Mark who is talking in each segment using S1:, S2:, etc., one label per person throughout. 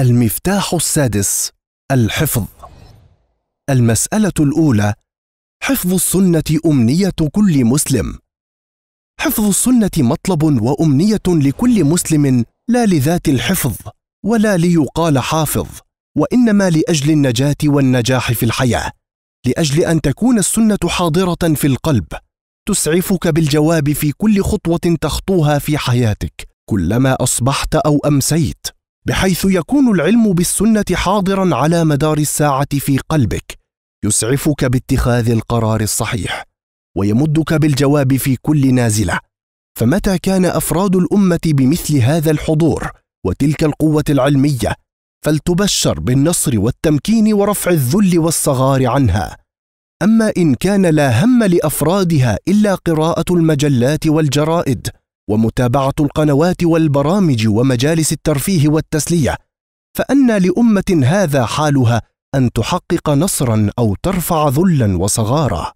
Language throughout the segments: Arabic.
S1: المفتاح السادس الحفظ المسألة الأولى حفظ السنة أمنية كل مسلم حفظ السنة مطلب وأمنية لكل مسلم لا لذات الحفظ ولا ليقال حافظ وإنما لأجل النجاة والنجاح في الحياة لأجل أن تكون السنة حاضرة في القلب تسعفك بالجواب في كل خطوة تخطوها في حياتك كلما أصبحت أو أمسيت بحيث يكون العلم بالسنه حاضرا على مدار الساعه في قلبك يسعفك باتخاذ القرار الصحيح ويمدك بالجواب في كل نازله فمتى كان افراد الامه بمثل هذا الحضور وتلك القوه العلميه فلتبشر بالنصر والتمكين ورفع الذل والصغار عنها اما ان كان لا هم لافرادها الا قراءه المجلات والجرائد ومتابعه القنوات والبرامج ومجالس الترفيه والتسليه فان لامه هذا حالها ان تحقق نصرا او ترفع ذلا وصغارا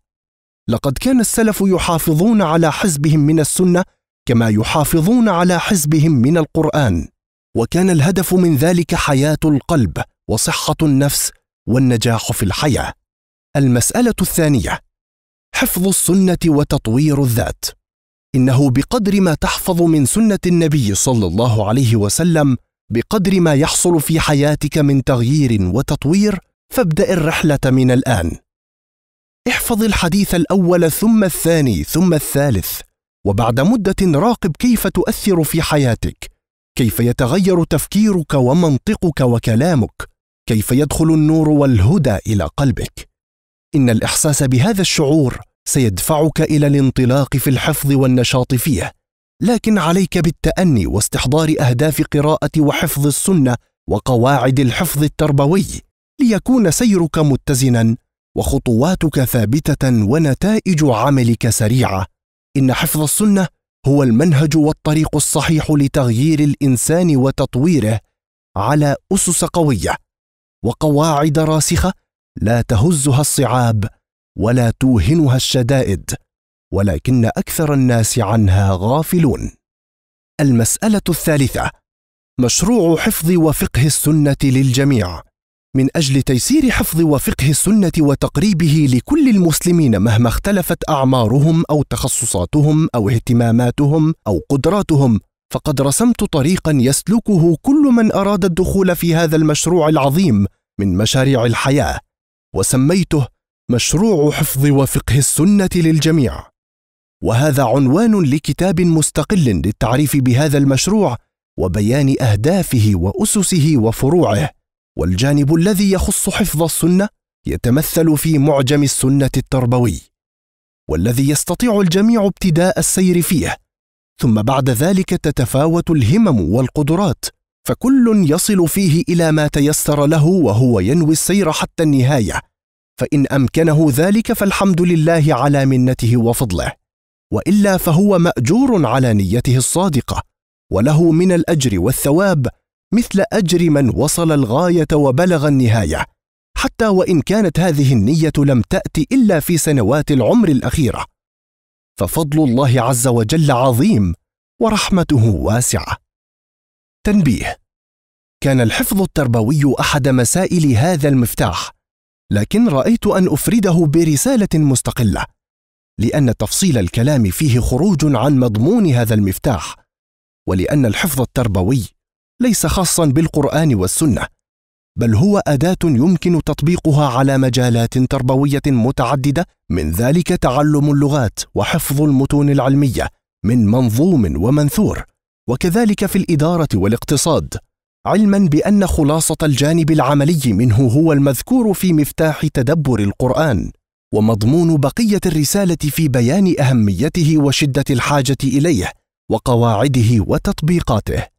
S1: لقد كان السلف يحافظون على حزبهم من السنه كما يحافظون على حزبهم من القران وكان الهدف من ذلك حياه القلب وصحه النفس والنجاح في الحياه المساله الثانيه حفظ السنه وتطوير الذات انه بقدر ما تحفظ من سنه النبي صلى الله عليه وسلم بقدر ما يحصل في حياتك من تغيير وتطوير فابدا الرحله من الان احفظ الحديث الاول ثم الثاني ثم الثالث وبعد مده راقب كيف تؤثر في حياتك كيف يتغير تفكيرك ومنطقك وكلامك كيف يدخل النور والهدى الى قلبك ان الاحساس بهذا الشعور سيدفعك الى الانطلاق في الحفظ والنشاط فيه لكن عليك بالتاني واستحضار اهداف قراءه وحفظ السنه وقواعد الحفظ التربوي ليكون سيرك متزنا وخطواتك ثابته ونتائج عملك سريعه ان حفظ السنه هو المنهج والطريق الصحيح لتغيير الانسان وتطويره على اسس قويه وقواعد راسخه لا تهزها الصعاب ولا توهنها الشدائد ولكن اكثر الناس عنها غافلون المساله الثالثه مشروع حفظ وفقه السنه للجميع من اجل تيسير حفظ وفقه السنه وتقريبه لكل المسلمين مهما اختلفت اعمارهم او تخصصاتهم او اهتماماتهم او قدراتهم فقد رسمت طريقا يسلكه كل من اراد الدخول في هذا المشروع العظيم من مشاريع الحياه وسميته مشروع حفظ وفقه السنه للجميع وهذا عنوان لكتاب مستقل للتعريف بهذا المشروع وبيان اهدافه واسسه وفروعه والجانب الذي يخص حفظ السنه يتمثل في معجم السنه التربوي والذي يستطيع الجميع ابتداء السير فيه ثم بعد ذلك تتفاوت الهمم والقدرات فكل يصل فيه الى ما تيسر له وهو ينوي السير حتى النهايه فان امكنه ذلك فالحمد لله على منته وفضله والا فهو ماجور على نيته الصادقه وله من الاجر والثواب مثل اجر من وصل الغايه وبلغ النهايه حتى وان كانت هذه النيه لم تات الا في سنوات العمر الاخيره ففضل الله عز وجل عظيم ورحمته واسعه تنبيه كان الحفظ التربوي احد مسائل هذا المفتاح لكن رأيت أن أفرده برسالة مستقلة، لأن تفصيل الكلام فيه خروج عن مضمون هذا المفتاح، ولأن الحفظ التربوي ليس خاصا بالقرآن والسنة، بل هو أداة يمكن تطبيقها على مجالات تربوية متعددة من ذلك تعلم اللغات وحفظ المتون العلمية من منظوم ومنثور، وكذلك في الإدارة والاقتصاد، علما بان خلاصه الجانب العملي منه هو المذكور في مفتاح تدبر القران ومضمون بقيه الرساله في بيان اهميته وشده الحاجه اليه وقواعده وتطبيقاته